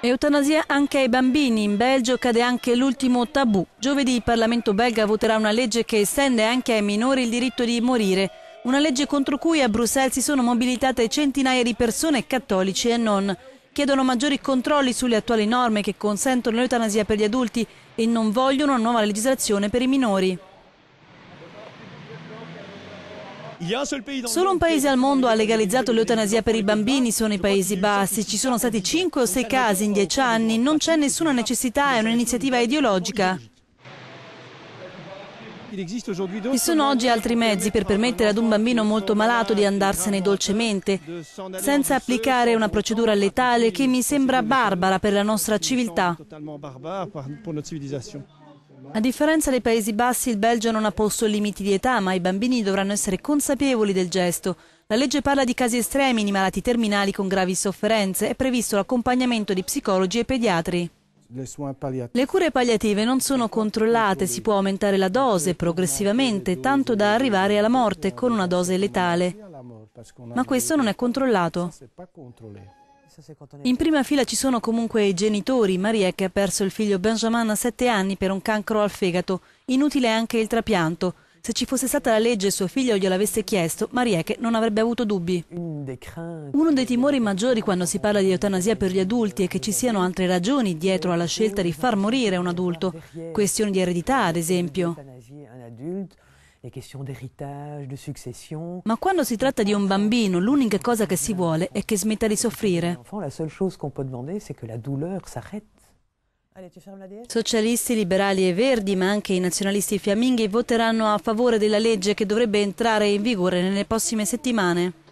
Eutanasia anche ai bambini. In Belgio cade anche l'ultimo tabù. Giovedì il Parlamento belga voterà una legge che estende anche ai minori il diritto di morire. Una legge contro cui a Bruxelles si sono mobilitate centinaia di persone, cattolici e non. Chiedono maggiori controlli sulle attuali norme che consentono l'eutanasia per gli adulti e non vogliono una nuova legislazione per i minori. Solo un paese al mondo ha legalizzato l'eutanasia per i bambini, sono i Paesi Bassi. Ci sono stati 5 o 6 casi in 10 anni, non c'è nessuna necessità, è un'iniziativa ideologica. Ci sono oggi altri mezzi per permettere ad un bambino molto malato di andarsene dolcemente, senza applicare una procedura letale che mi sembra barbara per la nostra civiltà. A differenza dei Paesi Bassi, il Belgio non ha posto limiti di età, ma i bambini dovranno essere consapevoli del gesto. La legge parla di casi estremi, di malati terminali con gravi sofferenze. È previsto l'accompagnamento di psicologi e pediatri. Le cure palliative non sono controllate, si può aumentare la dose progressivamente, tanto da arrivare alla morte con una dose letale. Ma questo non è controllato. In prima fila ci sono comunque i genitori, Maria che ha perso il figlio Benjamin a 7 anni per un cancro al fegato. Inutile anche il trapianto. Se ci fosse stata la legge e suo figlio gliel'avesse chiesto, Marieke non avrebbe avuto dubbi. Uno dei timori maggiori quando si parla di eutanasia per gli adulti è che ci siano altre ragioni dietro alla scelta di far morire un adulto, questioni di eredità ad esempio. Ma quando si tratta di un bambino, l'unica cosa che si vuole è che smetta di soffrire. Socialisti, liberali e verdi, ma anche i nazionalisti fiamminghi voteranno a favore della legge che dovrebbe entrare in vigore nelle prossime settimane.